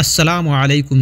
अस्सलाम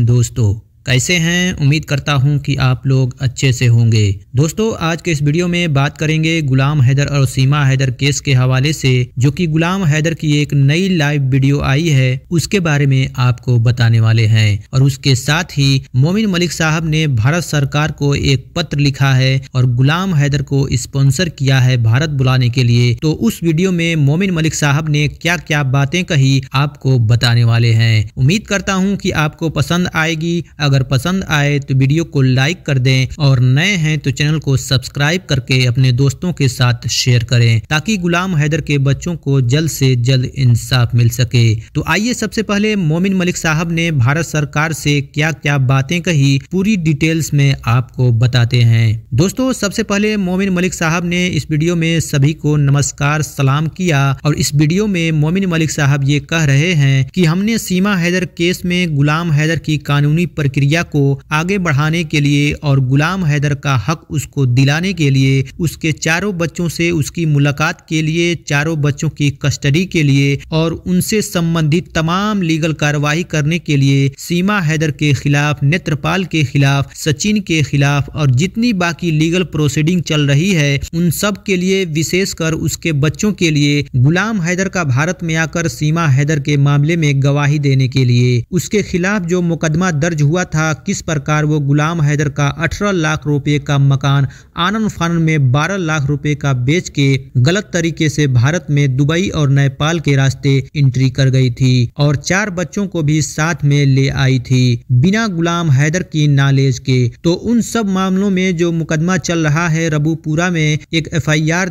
दोस्तों कैसे हैं उम्मीद करता हूं कि आप लोग अच्छे से होंगे दोस्तों आज के इस वीडियो में बात करेंगे गुलाम हैदर और सीमा हैदर केस के हवाले से जो कि गुलाम हैदर की एक नई लाइव वीडियो आई है उसके बारे में आपको बताने वाले हैं और उसके साथ ही मोमिन मलिक साहब ने भारत सरकार को एक पत्र लिखा है और गुलाम हैदर को स्पॉन्सर किया है भारत बुलाने के लिए तो उस वीडियो में मोमिन मलिक साहब ने क्या क्या बातें कही आपको बताने वाले हैं उम्मीद करता हूँ की आपको पसंद आएगी अगर अगर पसंद आए तो वीडियो को लाइक कर दें और नए हैं तो चैनल को सब्सक्राइब करके अपने दोस्तों के साथ शेयर करें ताकि गुलाम हैदर के बच्चों को जल्द से जल्द इंसाफ मिल सके तो आइए सबसे पहले मोमिन मलिक साहब ने भारत सरकार से क्या क्या बातें कही पूरी डिटेल्स में आपको बताते हैं दोस्तों सबसे पहले मोमिन मलिक साहब ने इस वीडियो में सभी को नमस्कार सलाम किया और इस वीडियो में मोमिन मलिक साहब ये कह रहे हैं कि हमने सीमा हैदर केस में गुलाम हैदर की कानूनी प्रक्रिया प्रक्रिया को आगे बढ़ाने के लिए और गुलाम हैदर का हक उसको दिलाने के लिए उसके चारों बच्चों से उसकी मुलाकात के लिए चारों बच्चों की कस्टडी के लिए और उनसे संबंधित तमाम लीगल कार्रवाई करने के लिए सीमा हैदर के खिलाफ नेत्रपाल के खिलाफ सचिन के खिलाफ और जितनी बाकी लीगल प्रोसीडिंग चल रही है उन सब के लिए विशेषकर उसके बच्चों के लिए गुलाम हैदर का भारत में आकर सीमा हैदर के मामले में गवाही देने के लिए उसके खिलाफ जो मुकदमा दर्ज हुआ था किस प्रकार वो गुलाम हैदर का 18 लाख रुपए का मकान आनंद फानन में 12 लाख रुपए का बेच के गलत तरीके से भारत में दुबई और नेपाल के रास्ते एंट्री कर गई थी और चार बच्चों को भी साथ में ले आई थी बिना गुलाम हैदर की नॉलेज के तो उन सब मामलों में जो मुकदमा चल रहा है रबूपुरा में एक एफ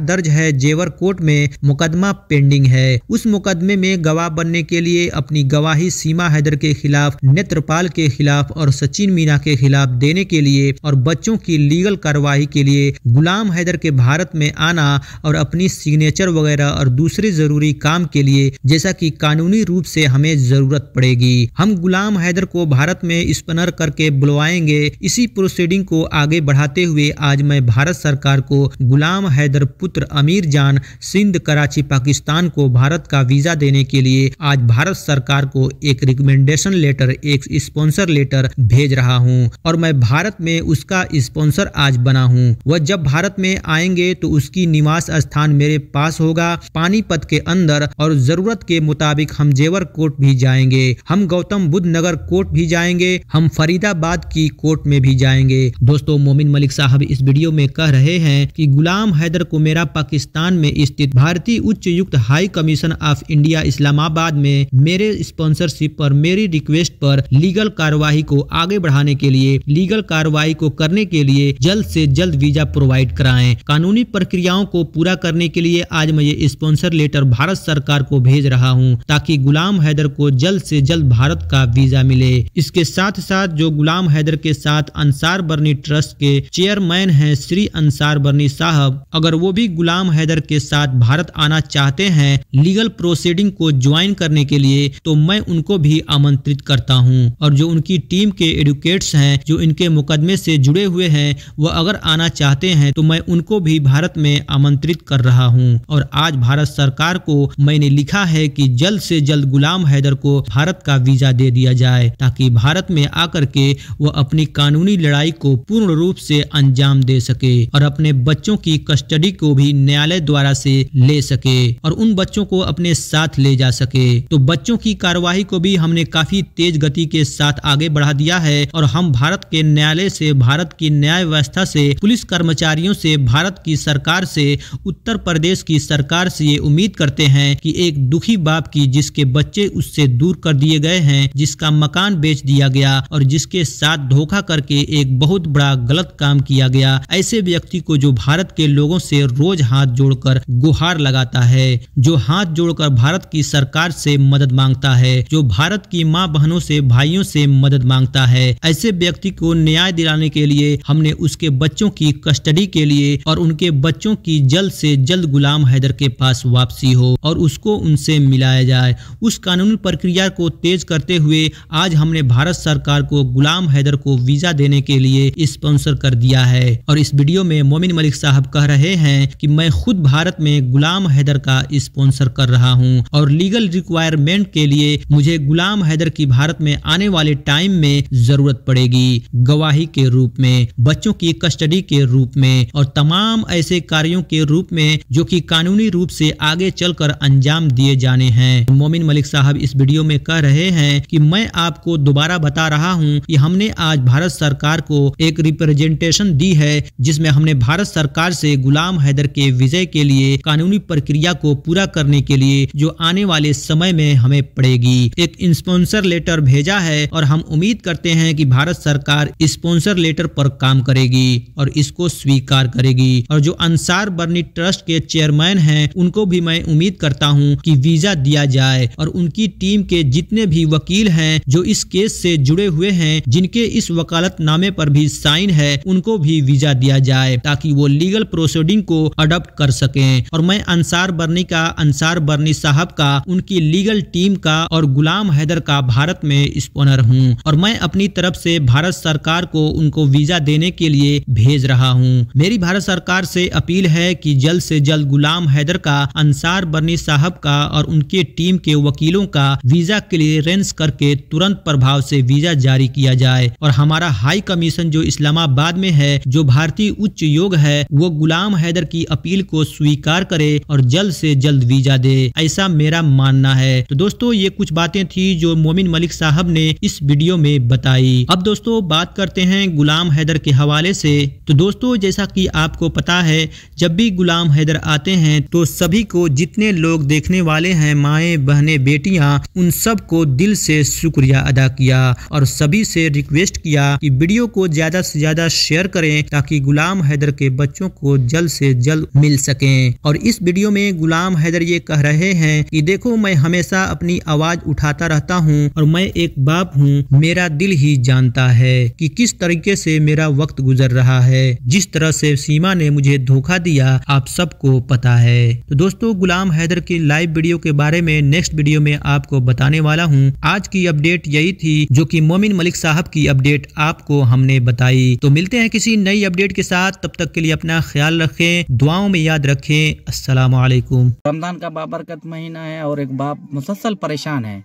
दर्ज है जेवर कोर्ट में मुकदमा पेंडिंग है उस मुकदमे में गवाह बनने के लिए अपनी गवाही सीमा हैदर के खिलाफ नेत्रपाल के खिलाफ और और सचिन मीना के खिलाफ देने के लिए और बच्चों की लीगल कार्रवाई के लिए गुलाम हैदर के भारत में आना और अपनी सिग्नेचर वगैरह और दूसरे जरूरी काम के लिए जैसा कि कानूनी रूप से हमें जरूरत पड़ेगी हम गुलाम हैदर को भारत में स्पनर करके बुलवाएंगे इसी प्रोसीडिंग को आगे बढ़ाते हुए आज मैं भारत सरकार को गुलाम हैदर पुत्र अमीर जान सिंध कराची पाकिस्तान को भारत का वीजा देने के लिए आज भारत सरकार को एक रिकमेंडेशन लेटर एक स्पॉन्सर लेटर भेज रहा हूँ और मैं भारत में उसका स्पॉन्सर आज बना हूँ वह जब भारत में आएंगे तो उसकी निवास स्थान मेरे पास होगा पानीपत के अंदर और जरूरत के मुताबिक हम जेवर कोर्ट भी जाएंगे हम गौतम बुद्ध नगर कोर्ट भी जाएंगे हम फरीदाबाद की कोर्ट में भी जाएंगे दोस्तों मोमिन मलिक साहब इस वीडियो में कह रहे हैं कि गुलाम हैदर को मेरा पाकिस्तान में स्थित भारतीय उच्च युक्त high commission of India Islamabad में मेरे स्पॉन्सरशिप पर मेरी रिक्वेस्ट पर लीगल कार्यवाही को आगे बढ़ाने के लिए लीगल कार्रवाई को करने के लिए जल्द से जल्द वीजा प्रोवाइड कराएं कानूनी प्रक्रियाओं को पूरा करने के लिए आज मैं ये स्पॉन्सर लेटर भारत सरकार को भेज रहा हूँ ताकि गुलाम हैदर को जल्द से जल्द भारत का वीजा मिले इसके साथ साथ जो गुलाम हैदर के साथ अंसार बर्नी ट्रस्ट के चेयरमैन हैं श्री अंसार बर्नी साहब अगर वो भी गुलाम हैदर के साथ भारत आना चाहते हैं लीगल प्रोसीडिंग को ज्वाइन करने के लिए तो मैं उनको भी आमंत्रित करता हूँ और जो उनकी टीम के एडवोकेट्स हैं जो इनके मुकदमे से जुड़े हुए हैं वह अगर आना चाहते हैं तो मैं उनको भी भारत में आमंत्रित कर रहा हूँ और आज भारत सरकार को मैंने लिखा है कि जल्द से जल्द गुलाम हैदर को भारत का वीजा दे दिया जाए ताकि भारत में आकर के वह अपनी कानूनी लड़ाई को पूर्ण रूप से अंजाम दे सके और अपने बच्चों की कस्टडी को भी न्यायालय द्वारा से ले सके और उन बच्चों को अपने साथ ले जा सके तो बच्चों की कार्यवाही को भी हमने काफी तेज गति के साथ आगे बढ़ा दिया किया है और हम भारत के न्यायालय से भारत की न्याय व्यवस्था से पुलिस कर्मचारियों से भारत की सरकार से उत्तर प्रदेश की सरकार से ये उम्मीद करते हैं कि एक दुखी बाप की जिसके बच्चे उससे दूर कर दिए गए हैं जिसका मकान बेच दिया गया और जिसके साथ धोखा करके एक बहुत बड़ा गलत काम किया गया ऐसे व्यक्ति को जो भारत के लोगों से रोज हाथ जोड़कर गुहार लगाता है जो हाथ जोड़कर भारत की सरकार से मदद मांगता है जो भारत की माँ बहनों से भाइयों से मदद मांगता करता है ऐसे व्यक्ति को न्याय दिलाने के लिए हमने उसके बच्चों की कस्टडी के लिए और उनके बच्चों की जल्द से जल्द गुलाम हैदर के पास वापसी हो और उसको उनसे मिलाया जाए उस कानूनी प्रक्रिया को तेज करते हुए आज हमने भारत सरकार को गुलाम हैदर को वीजा देने के लिए स्पॉन्सर कर दिया है और इस वीडियो में मोमिन मलिक साहब कह रहे हैं कि मैं खुद भारत में गुलाम हैदर का स्पॉन्सर कर रहा हूं और लीगल रिक्वायरमेंट के लिए मुझे गुलाम हैदर की भारत में आने वाले टाइम में में जरूरत पड़ेगी गवाही के रूप में बच्चों की कस्टडी के रूप में और तमाम ऐसे कार्यों के रूप में जो कि कानूनी रूप से आगे चलकर अंजाम दिए जाने हैं मोमिन मलिक साहब इस वीडियो में कह रहे हैं कि मैं आपको दोबारा बता रहा हूं कि हमने आज भारत सरकार को एक रिप्रेजेंटेशन दी है जिसमें हमने भारत सरकार से गुलाम हैदर के विजय के लिए कानूनी प्रक्रिया को पूरा करने के लिए जो आने वाले समय में हमें पड़ेगी एक स्पॉन्सर लेटर भेजा है और हम उम्मीद करते हैं कि भारत सरकार स्पॉन्सर लेटर पर काम करेगी और इसको स्वीकार करेगी और जो अंसार बर्नी ट्रस्ट के चेयरमैन हैं उनको भी मैं उम्मीद करता हूं कि वीजा दिया जाए और उनकी टीम के जितने भी वकील हैं जो इस केस से जुड़े हुए हैं जिनके इस वकालत नामे पर भी साइन है उनको भी वीजा दिया जाए ताकि वो लीगल प्रोसीडिंग को अडोप्ट कर सके और मैं अंसार बर्नी का अंसार बर्नी साहब का उनकी लीगल टीम का और गुलाम हैदर का भारत में स्पोनर हूँ और मैं मैं अपनी तरफ से भारत सरकार को उनको वीजा देने के लिए भेज रहा हूँ मेरी भारत सरकार से अपील है कि जल्द से जल्द गुलाम हैदर का अंसार बर्नी साहब का और उनके टीम के वकीलों का वीजा क्लियरेंस करके तुरंत प्रभाव से वीजा जारी किया जाए और हमारा हाई कमीशन जो इस्लामाबाद में है जो भारतीय उच्च योग है वो गुलाम हैदर की अपील को स्वीकार करे और जल्द से जल्द वीजा दे ऐसा मेरा मानना है तो दोस्तों ये कुछ बातें थी जो मोमिन मलिक साहब ने इस वीडियो में बताई अब दोस्तों बात करते हैं गुलाम हैदर के हवाले से तो दोस्तों जैसा कि आपको पता है जब भी गुलाम हैदर आते हैं तो सभी को जितने लोग देखने वाले हैं माए बहने बेटियां उन सब को दिल से शुक्रिया अदा किया और सभी से रिक्वेस्ट किया कि वीडियो को ज्यादा से ज्यादा शेयर करें ताकि गुलाम हैदर के बच्चों को जल्द से जल्द मिल सके और इस वीडियो में गुलाम हैदर ये कह रहे हैं कि देखो मैं हमेशा अपनी आवाज उठाता रहता हूँ और मैं एक बाप हूँ मेरा दिल ही जानता है कि किस तरीके से मेरा वक्त गुजर रहा है जिस तरह से सीमा ने मुझे धोखा दिया आप सबको पता है तो दोस्तों गुलाम हैदर की लाइव वीडियो के बारे में नेक्स्ट वीडियो में आपको बताने वाला हूँ आज की अपडेट यही थी जो की मोमिन मलिक साहब की अपडेट आपको हमने बताई तो मिलते हैं किसी नई अपडेट के साथ तब तक के लिए अपना ख्याल रखें दुआओं में याद रखें असलकुम रमजान का बाबरकत महीना है और एक बाप मुसलसल परेशान है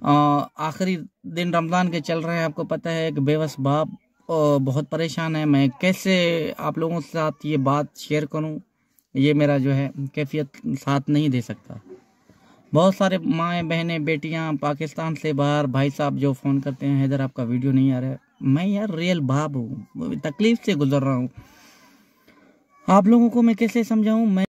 आखिरी दिन रमज़ान के चल रहे हैं आपको पता है एक बेबस बाप बहुत परेशान है मैं कैसे आप लोगों के साथ ये बात शेयर करूं ये मेरा जो है कैफियत साथ नहीं दे सकता बहुत सारे माएँ बहनें बेटियां पाकिस्तान से बाहर भाई साहब जो फ़ोन करते हैं इधर आपका वीडियो नहीं आ रहा है मैं यार रियल बाप हूँ तकलीफ़ से गुजर रहा हूँ आप लोगों को मैं कैसे समझाऊँ मैं